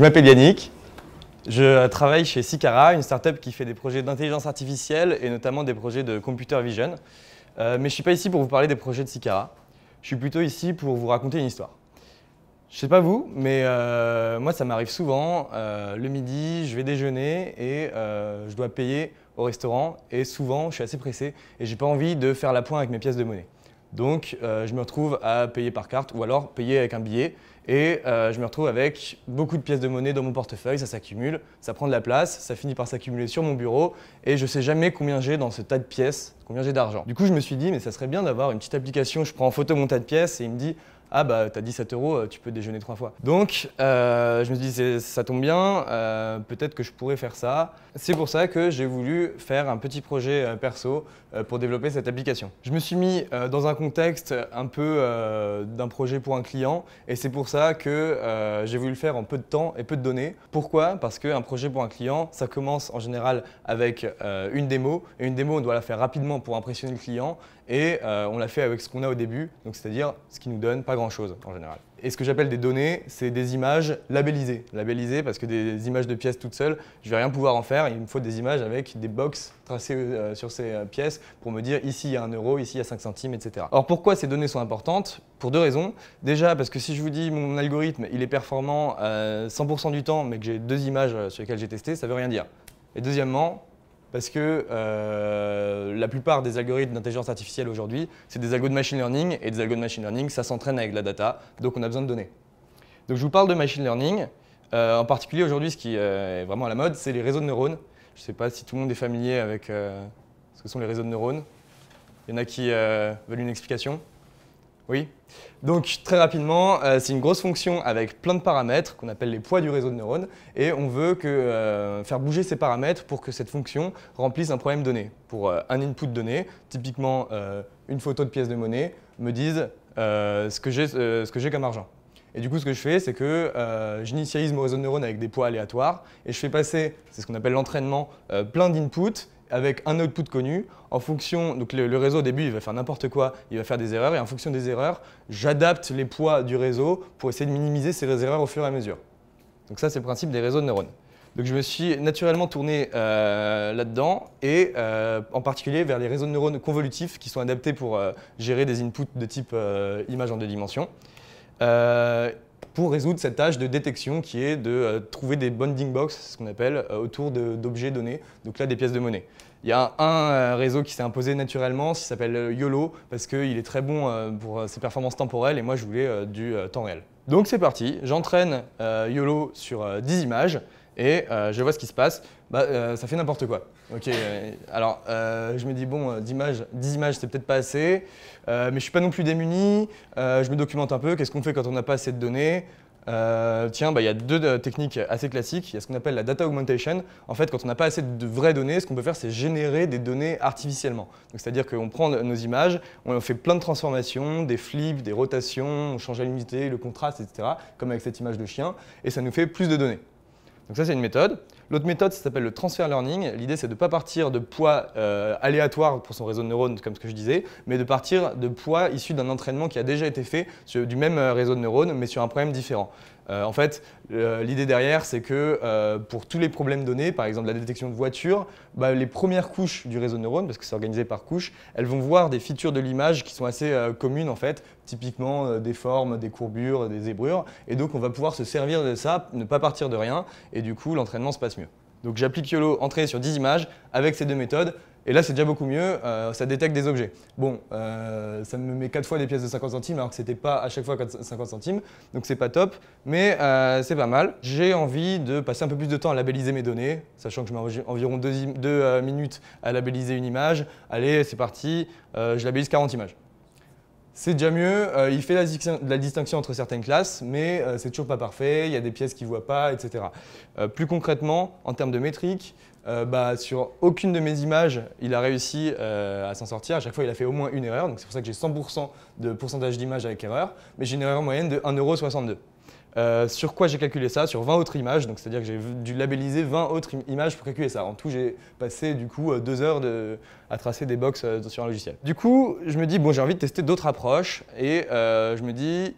Je m'appelle Yannick. Je travaille chez Sicara, une startup qui fait des projets d'intelligence artificielle et notamment des projets de computer vision. Euh, mais je ne suis pas ici pour vous parler des projets de Sicara. Je suis plutôt ici pour vous raconter une histoire. Je ne sais pas vous, mais euh, moi ça m'arrive souvent. Euh, le midi, je vais déjeuner et je dois payer au restaurant. Et souvent, je suis assez pressé et j'ai pas envie de faire la pointe avec mes pièces de monnaie. Donc, je me retrouve à payer par carte ou alors payer avec un billet. Et euh, je me retrouve avec beaucoup de pièces de monnaie dans mon portefeuille, ça s'accumule, ça prend de la place, ça finit par s'accumuler sur mon bureau et je ne sais jamais combien j'ai dans ce tas de pièces, combien j'ai d'argent. Du coup, je me suis dit, mais ça serait bien d'avoir une petite application, je prends en photo mon tas de pièces et il me dit, ah bah t'as 17 euros, euh, tu peux déjeuner trois fois. Donc euh, je me suis dit ça tombe bien, euh, peut-être que je pourrais faire ça. C'est pour ça que j'ai voulu faire un petit projet perso pour développer cette application. Je me suis mis dans un contexte un peu d'un projet pour un client et c'est pour ça que j'ai voulu le faire en peu de temps et peu de données. Pourquoi Parce qu'un projet pour un client, ça commence en général avec une démo et une démo on doit la faire rapidement pour impressionner le client et on la fait avec ce qu'on a au début, donc c'est-à-dire ce qui nous donne pas chose en général. Et ce que j'appelle des données, c'est des images labellisées. Labellisées parce que des images de pièces toutes seules, je ne vais rien pouvoir en faire. Il me faut des images avec des box tracées euh, sur ces euh, pièces pour me dire ici il y a 1 euro, ici il y a 5 centimes, etc. Alors pourquoi ces données sont importantes Pour deux raisons. Déjà parce que si je vous dis mon algorithme il est performant 100% euh, du temps mais que j'ai deux images sur lesquelles j'ai testé, ça veut rien dire. Et deuxièmement, parce que euh, la plupart des algorithmes d'intelligence artificielle aujourd'hui, c'est des algos de machine learning, et des algos de machine learning, ça s'entraîne avec la data, donc on a besoin de données. Donc je vous parle de machine learning, euh, en particulier aujourd'hui, ce qui euh, est vraiment à la mode, c'est les réseaux de neurones. Je ne sais pas si tout le monde est familier avec ce que sont les réseaux de neurones. Il y en a qui veulent une explication oui. Donc très rapidement, euh, c'est une grosse fonction avec plein de paramètres qu'on appelle les poids du réseau de neurones et on veut euh, faire bouger ces paramètres pour que cette fonction remplisse un problème donné. Pour euh, un input donné, typiquement une photo de pièce de monnaie, me disent ce que j'ai comme argent. Et du coup, ce que je fais, c'est que j'initialise mon réseau de neurones avec des poids aléatoires et je fais passer, c'est ce qu'on appelle l'entraînement, plein d'inputs avec un output connu. En fonction, donc le, réseau au début, il va faire n'importe quoi, il va faire des erreurs, et en fonction des erreurs, j'adapte les poids du réseau pour essayer de minimiser ces erreurs au fur et à mesure. Donc ça, c'est le principe des réseaux de neurones. Donc je me suis naturellement tourné euh, là-dedans et euh, en particulier vers les réseaux de neurones convolutifs qui sont adaptés pour euh, gérer des inputs de type image en deux dimensions pour résoudre cette tâche de détection qui est de euh, trouver des bonding box, ce qu'on appelle, euh, autour d'objets donnés, donc là des pièces de monnaie. Il y a un euh, réseau qui s'est imposé naturellement, qui s'appelle YOLO, parce qu'il est très bon pour ses performances temporelles, et moi je voulais du temps réel. Donc c'est parti, j'entraîne YOLO sur 10 images, et je vois ce qui se passe. Bah, euh, ça fait n'importe quoi. Ok, euh, alors euh, je me dis, bon, 10 images, 10 images c'est peut-être pas assez, mais je suis pas non plus démuni, je me documente un peu, qu'est-ce qu'on fait quand on n'a pas assez de données tiens, bah, il y a deux techniques assez classiques. Il y a ce qu'on appelle la data augmentation. En fait, quand on n'a pas assez de vraies données, ce qu'on peut faire, c'est générer des données artificiellement. C'est-à-dire qu'on prend nos images, on fait plein de transformations, des flips, des rotations, on change la luminosité, le contraste, etc., comme avec cette image de chien, et ça nous fait plus de données. Donc ça, c'est une méthode. L'autre méthode, s'appelle le transfer learning. L'idée, c'est de ne pas partir de poids euh, aléatoire pour son réseau de neurones, comme ce que je disais, mais de partir de poids issus d'un entraînement qui a déjà été fait sur, du même euh, réseau de neurones, mais sur un problème différent. Euh, en fait, euh, l'idée derrière, c'est que euh, pour tous les problèmes donnés, par exemple la détection de voitures, bah, les premières couches du réseau de neurones, parce que c'est organisé par couches, elles vont voir des features de l'image qui sont assez communes en fait, typiquement des formes, des courbures, des zébrures, et donc on va pouvoir se servir de ça, ne pas partir de rien, et du coup l'entraînement se passe mieux. Donc j'applique YOLO Entrée sur 10 images avec ces deux méthodes, et là, c'est déjà beaucoup mieux, euh, ça détecte des objets. Bon, euh, ça me met 4 fois des pièces de 50 centimes, alors que n'était pas à chaque fois 50 centimes, donc c'est pas top, mais euh, c'est pas mal. J'ai envie de passer un peu plus de temps à labelliser mes données, sachant que je mets environ 2 minutes à labelliser une image. Allez, c'est parti, je labellise 40 images. C'est déjà mieux, il fait la, distinction entre certaines classes, mais c'est toujours pas parfait, il y a des pièces qui ne voient pas, etc. plus concrètement, en termes de métriques, euh, bah, sur aucune de mes images, il a réussi euh, à s'en sortir. À chaque fois, il a fait au moins une erreur. Donc c'est pour ça que j'ai 100% de pourcentage d'images avec erreur. Mais j'ai une erreur moyenne de 1,62€. Euh, sur quoi j'ai calculé ça Sur 20 autres images, donc c'est-à-dire que j'ai dû labelliser 20 autres images pour calculer ça. En tout, j'ai passé du coup deux heures à tracer des boxes sur un logiciel. Du coup, je me dis, bon, j'ai envie de tester d'autres approches et je me dis,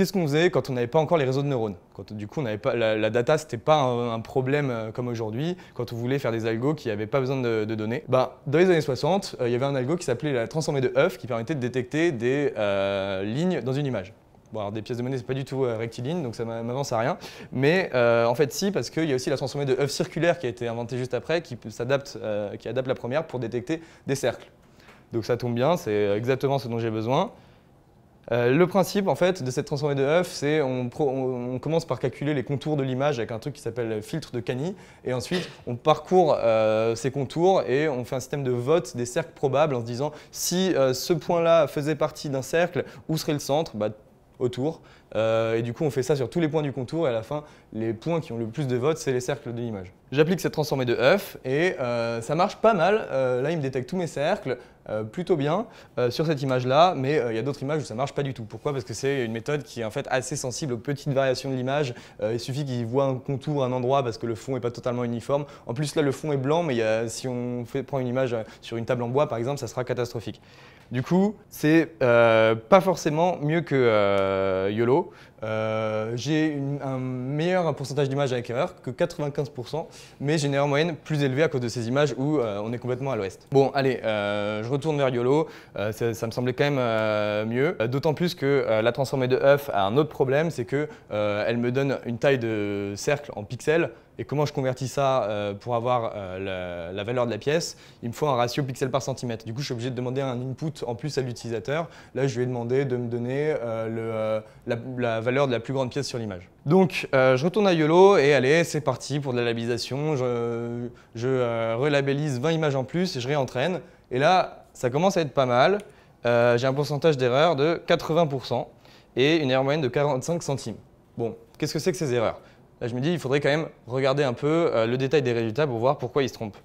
Qu'est-ce qu'on faisait quand on n'avait pas encore les réseaux de neurones quand, Du coup, on n'avait pas, la, data, ce n'était pas un, problème euh, comme aujourd'hui, quand on voulait faire des algos qui n'avaient pas besoin de, données. Bah, dans les années 60, euh, il y avait un algo qui s'appelait la transformée de œuf qui permettait de détecter des euh, lignes dans une image. Bon, alors des pièces de monnaie, c'est pas du tout rectiligne, donc ça m'avance à rien. Mais en fait, si, parce qu'il y a aussi la transformée de œuf circulaire qui a été inventée juste après, qui, s'adapte, qui adapte la première pour détecter des cercles. Donc ça tombe bien, c'est exactement ce dont j'ai besoin. Euh, le principe en fait de cette transformée de œuf, c'est on, commence par calculer les contours de l'image avec un truc qui s'appelle filtre de Cani. et ensuite on parcourt euh, ces contours et on fait un système de vote des cercles probables en se disant si euh, ce point-là faisait partie d'un cercle, où serait le centre bah, autour. Euh, et du coup, on fait ça sur tous les points du contour et à la fin, les points qui ont le plus de votes, c'est les cercles de l'image. J'applique cette transformée de œuf et euh, ça marche pas mal. Euh, là, il me détecte tous mes cercles plutôt bien sur cette image-là, mais il y a d'autres images où ça marche pas du tout. Pourquoi Parce que c'est une méthode qui est en fait assez sensible aux petites variations de l'image. il suffit qu'il voit un contour à un endroit parce que le fond n'est pas totalement uniforme. En plus, là, le fond est blanc, mais si on prend une image sur une table en bois, par exemple, ça sera catastrophique. Du coup, c'est euh, pas forcément mieux que euh, YOLO. Euh, j'ai un meilleur pourcentage d'images avec erreur que 95%, mais j'ai une erreur moyenne plus élevée à cause de ces images où euh, on est complètement à l'ouest. Bon, allez, euh, je retourne vers YOLO, ça, me semblait quand même mieux, d'autant plus que la transformée de œuf a un autre problème, c'est que elle me donne une taille de cercle en pixels, et comment je convertis ça pour avoir la, valeur de la pièce, il me faut un ratio pixel par centimètre. Du coup, je suis obligé de demander un input en plus à l'utilisateur. Là, je lui ai demandé de me donner le, la, la, valeur de la plus grande pièce sur l'image. Donc euh, je retourne à YOLO et allez, c'est parti pour de la labellisation. Je, je euh, relabellise 20 images en plus et je réentraîne. Et là, ça commence à être pas mal. Euh, j'ai un pourcentage d'erreur de 80% et une erreur moyenne de 45 centimes. Bon, qu'est-ce que c'est que ces erreurs Là, je me dis, il faudrait quand même regarder un peu le détail des résultats pour voir pourquoi ils se trompent.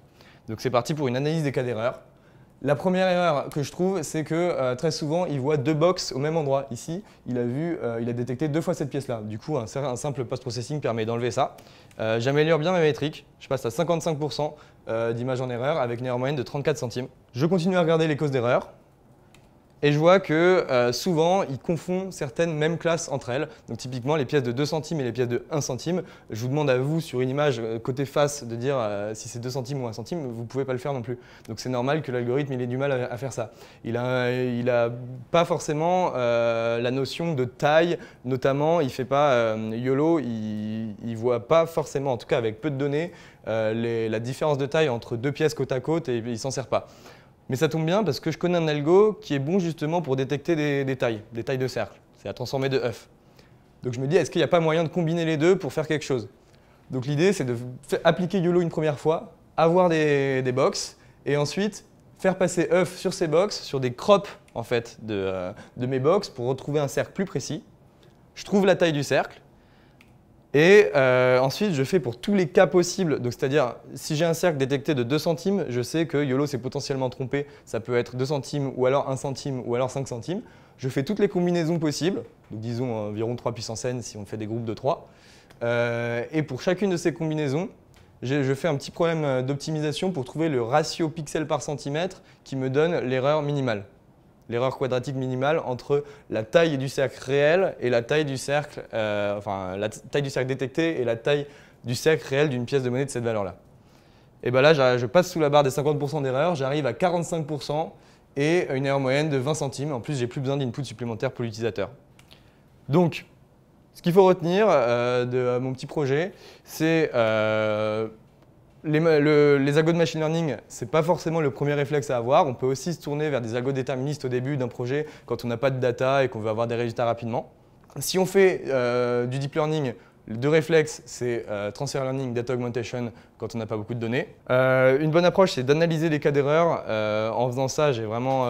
Donc c'est parti pour une analyse des cas d'erreur. La première erreur que je trouve, c'est que euh, très souvent, il voit deux boxes au même endroit. Ici, il a vu, euh, il a détecté deux fois cette pièce-là. Du coup, un, simple post-processing permet d'enlever ça. Euh, j'améliore bien ma métrique. Je passe à 55% d'image en erreur avec une erreur moyenne de 34 centimes. Je continue à regarder les causes d'erreur et je vois que euh, souvent ils confondent certaines mêmes classes entre elles. Donc typiquement les pièces de 2 centimes et les pièces de 1 centime. Je vous demande à vous sur une image euh, côté face de dire euh, si c'est 2 centimes ou 1 centime, vous ne pouvez pas le faire non plus. Donc c'est normal que l'algorithme il ait du mal à, faire ça. Il n'a pas forcément la notion de taille, notamment il ne fait pas YOLO, il ne voit pas forcément, en tout cas avec peu de données, la différence de taille entre deux pièces côte à côte et il ne s'en sert pas. Mais ça tombe bien parce que je connais un algo qui est bon justement pour détecter des, tailles, des tailles de cercle. C'est à transformer de œufs. Donc je me dis, est-ce qu'il n'y a pas moyen de combiner les deux pour faire quelque chose Donc l'idée, c'est de appliquer YOLO une première fois, avoir des, des et ensuite faire passer œufs sur ces boxes, sur des crops en fait de, euh, de mes boxes, pour retrouver un cercle plus précis. Je trouve la taille du cercle, et euh, ensuite, je fais pour tous les cas possibles. Donc, c'est-à-dire, si j'ai un cercle détecté de 2 centimes, je sais que YOLO s'est potentiellement trompé. Ça peut être 2 centimes, ou alors 1 centime, ou alors 5 centimes. Je fais toutes les combinaisons possibles, donc disons environ 3 puissance n si on fait des groupes de 3. Euh, et pour chacune de ces combinaisons, je fais un petit problème euh, d'optimisation pour trouver le ratio pixel par centimètre qui me donne l'erreur minimale l'erreur quadratique minimale entre la taille du cercle réel et la taille du cercle, euh, enfin la taille du cercle détecté et la taille du cercle réel d'une pièce de monnaie de cette valeur-là. Et bien là, je passe sous la barre des 50% d'erreur, j'arrive à 45% et une erreur moyenne de 20 centimes. En plus, j'ai plus besoin d'input supplémentaire pour l'utilisateur. Donc, ce qu'il faut retenir euh, de mon petit projet, c'est euh, les, agos de machine learning, ce n'est pas forcément le premier réflexe à avoir. On peut aussi se tourner vers des algos déterministes au début d'un projet quand on n'a pas de data et qu'on veut avoir des résultats rapidement. Si on fait euh, du deep learning, deux réflexes, c'est euh, transfer learning, data augmentation, quand on n'a pas beaucoup de données. Euh, une bonne approche, c'est d'analyser les cas d'erreur. en faisant ça, j'ai vraiment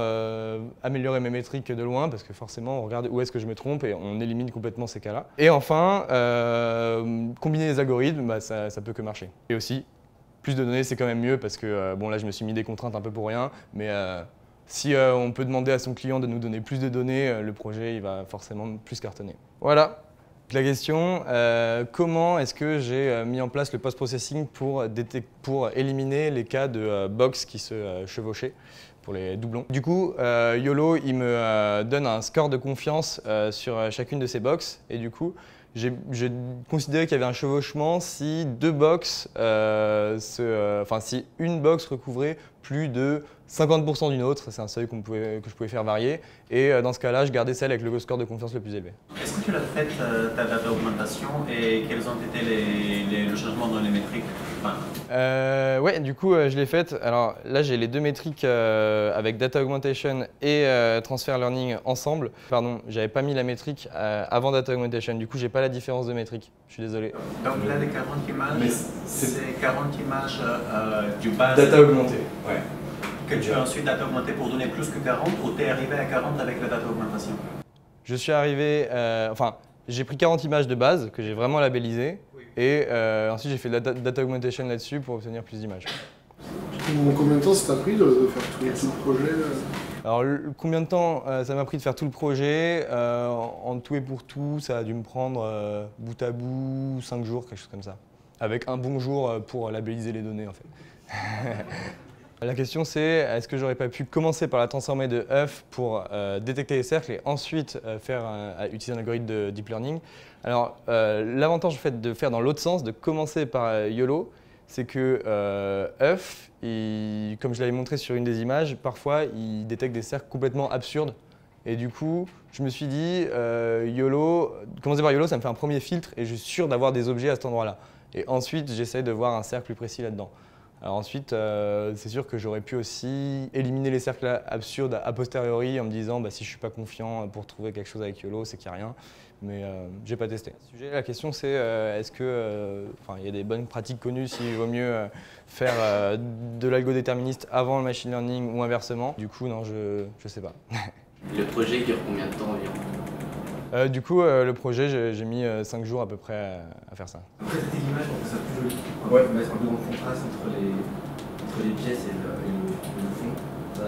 amélioré mes métriques de loin, parce que forcément, on regarde où est-ce que je me trompe et on élimine complètement ces cas-là. Et enfin, combiner les algorithmes, bah, ça, ne peut que marcher. Et aussi, plus de données, c'est quand même mieux parce que, euh, bon, là, je me suis mis des contraintes un peu pour rien, mais euh, si euh, on peut demander à son client de nous donner plus de données, le projet il va forcément plus cartonner. Voilà. La question, comment est-ce que j'ai mis en place le post-processing pour, pour, éliminer les cas de box qui se chevauchaient pour les doublons Du coup, YOLO, il me donne un score de confiance sur chacune de ces box et du coup, j'ai considéré qu'il y avait un chevauchement si deux box, euh, euh, si une box recouvrait plus de 50% d'une autre, c'est un seuil que je pouvais faire varier, et euh, dans ce cas-là, je gardais celle avec le score de confiance le plus élevé. Est-ce que tu l'as faite, ta date augmentation, et quels ont été les changements dans les métriques euh, ouais, du coup, euh, je l'ai faite. Alors là, j'ai les deux métriques euh, avec Data Augmentation et Transfer Learning ensemble. Pardon, j'avais pas mis la métrique avant Data Augmentation. Du coup, j'ai pas la différence de métrique. Je suis désolé. Donc là, les 40 images, c'est 40 images du base... Data augmentée, ouais. Que tu as ensuite data augmentée pour donner plus que 40 ou t'es arrivé à 40 avec la data augmentation Je suis arrivé, enfin, j'ai pris 40 images de base que j'ai vraiment labellisées et euh, ensuite j'ai fait de la data augmentation là-dessus pour obtenir plus d'images. Combien de temps ça t'a pris de, faire tout, le projet Alors combien de temps euh, ça m'a pris de faire tout le projet euh, En tout et pour tout, ça a dû me prendre bout à bout, 5 jours, quelque chose comme ça. Avec un bon jour pour labelliser les données en fait. La question c'est, est-ce que j'aurais pas pu commencer par la transformer de œuf pour euh, détecter les cercles et ensuite euh, faire utiliser un algorithme de deep learning Alors, euh, l'avantage fait de faire dans l'autre sens, de commencer par YOLO, c'est que œuf, comme je l'avais montré sur une des images, parfois il détecte des cercles complètement absurdes et du coup, je me suis dit, YOLO, commencer par YOLO, ça me fait un premier filtre et je suis sûr d'avoir des objets à cet endroit-là. Et ensuite, j'essaie de voir un cercle plus précis là-dedans. Alors ensuite, euh, c'est sûr que j'aurais pu aussi éliminer les cercles absurdes a posteriori en me disant bah, si je ne suis pas confiant pour trouver quelque chose avec YOLO, c'est qu'il n'y a rien. Mais euh, j'ai je n'ai pas testé. Sujet, la question c'est euh, est-ce qu'il y a des bonnes pratiques connues s'il vaut mieux faire de l'algo déterministe avant le machine learning ou inversement Du coup, non, je ne sais pas. le projet dure combien de temps environ du coup, le projet, j'ai mis 5 jours à peu près à, faire ça. c'était l'image pour ça ouais, mettre un peu contraste entre les, pièces et le, fond.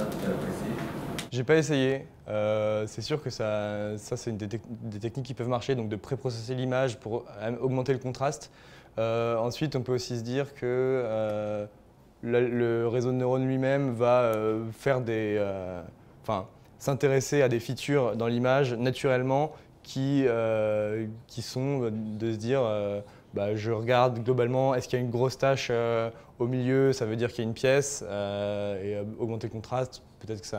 J'ai pas essayé. Euh, c'est sûr que ça, ça c'est des, des, techniques qui peuvent marcher, donc de préprocesser l'image pour euh, augmenter le contraste. Euh, ensuite, on peut aussi se dire que le réseau de neurones lui-même va faire des, enfin, s'intéresser à des features dans l'image naturellement qui, qui sont de se dire bah, je regarde globalement, est-ce qu'il y a une grosse tache euh, au milieu, ça veut dire qu'il y a une pièce, euh, et euh, augmenter le contraste, peut-être que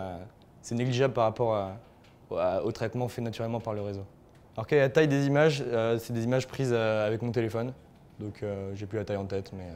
c'est négligeable par rapport au traitement fait naturellement par le réseau. Alors quelle est la taille des images C'est des images prises avec mon téléphone, donc j'ai plus la taille en tête, mais